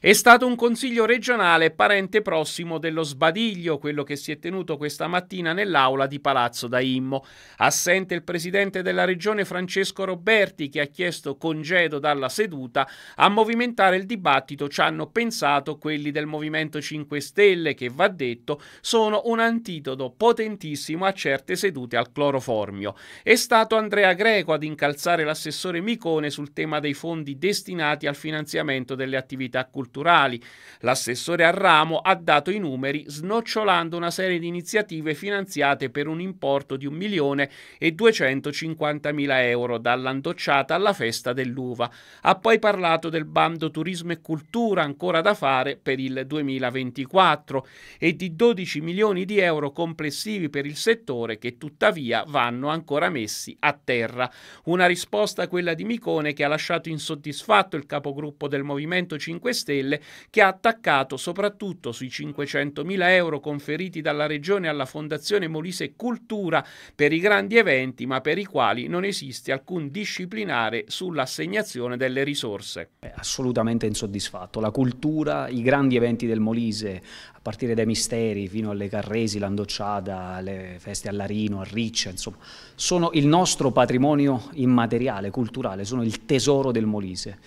È stato un consiglio regionale parente prossimo dello sbadiglio, quello che si è tenuto questa mattina nell'aula di Palazzo Daimmo. Assente il presidente della regione Francesco Roberti, che ha chiesto congedo dalla seduta, a movimentare il dibattito ci hanno pensato quelli del Movimento 5 Stelle, che va detto sono un antidoto potentissimo a certe sedute al cloroformio. È stato Andrea Greco ad incalzare l'assessore Micone sul tema dei fondi destinati al finanziamento delle attività culturali culturali. L'assessore al ramo ha dato i numeri snocciolando una serie di iniziative finanziate per un importo di 1 milione e 250 mila euro dall'andocciata alla festa dell'uva. Ha poi parlato del bando turismo e cultura ancora da fare per il 2024 e di 12 milioni di euro complessivi per il settore che tuttavia vanno ancora messi a terra. Una risposta quella di Micone che ha lasciato insoddisfatto il capogruppo del Movimento 5 Stelle Stelle, che ha attaccato soprattutto sui 500.000 euro conferiti dalla Regione alla Fondazione Molise Cultura per i grandi eventi, ma per i quali non esiste alcun disciplinare sull'assegnazione delle risorse. È assolutamente insoddisfatto. La cultura, i grandi eventi del Molise, a partire dai misteri fino alle Carresi, l'Andocciada, le feste a Larino, a Riccia, insomma, sono il nostro patrimonio immateriale, culturale, sono il tesoro del Molise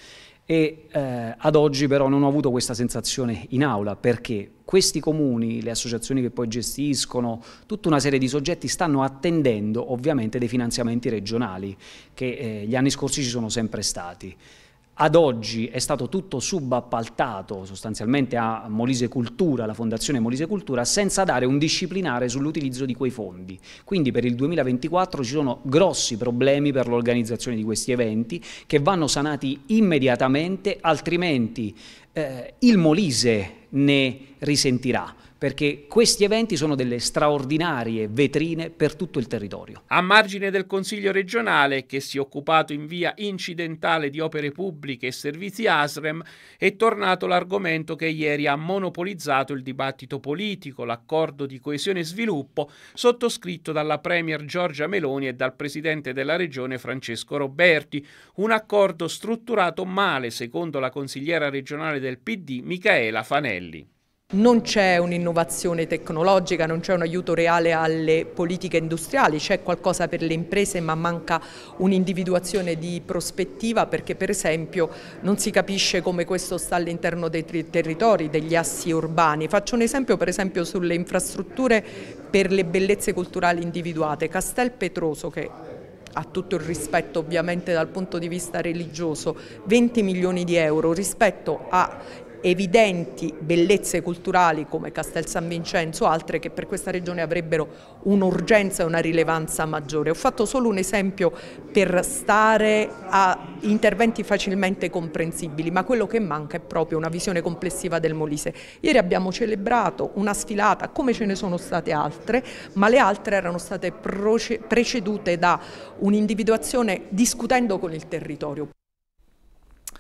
e eh, ad oggi però non ho avuto questa sensazione in aula perché questi comuni, le associazioni che poi gestiscono, tutta una serie di soggetti stanno attendendo ovviamente dei finanziamenti regionali che eh, gli anni scorsi ci sono sempre stati. Ad oggi è stato tutto subappaltato sostanzialmente a Molise Cultura, alla Fondazione Molise Cultura, senza dare un disciplinare sull'utilizzo di quei fondi. Quindi per il 2024 ci sono grossi problemi per l'organizzazione di questi eventi che vanno sanati immediatamente, altrimenti eh, il Molise ne risentirà perché questi eventi sono delle straordinarie vetrine per tutto il territorio. A margine del Consiglio regionale, che si è occupato in via incidentale di opere pubbliche e servizi ASREM, è tornato l'argomento che ieri ha monopolizzato il dibattito politico, l'accordo di coesione e sviluppo sottoscritto dalla Premier Giorgia Meloni e dal Presidente della Regione Francesco Roberti, un accordo strutturato male secondo la consigliera regionale del PD Michaela Fanelli. Non c'è un'innovazione tecnologica, non c'è un aiuto reale alle politiche industriali, c'è qualcosa per le imprese ma manca un'individuazione di prospettiva perché per esempio non si capisce come questo sta all'interno dei territori, degli assi urbani. Faccio un esempio per esempio sulle infrastrutture per le bellezze culturali individuate. Castel Petroso che ha tutto il rispetto ovviamente dal punto di vista religioso, 20 milioni di euro rispetto a evidenti bellezze culturali come Castel San Vincenzo o altre che per questa regione avrebbero un'urgenza e una rilevanza maggiore. Ho fatto solo un esempio per stare a interventi facilmente comprensibili, ma quello che manca è proprio una visione complessiva del Molise. Ieri abbiamo celebrato una sfilata, come ce ne sono state altre, ma le altre erano state precedute da un'individuazione discutendo con il territorio.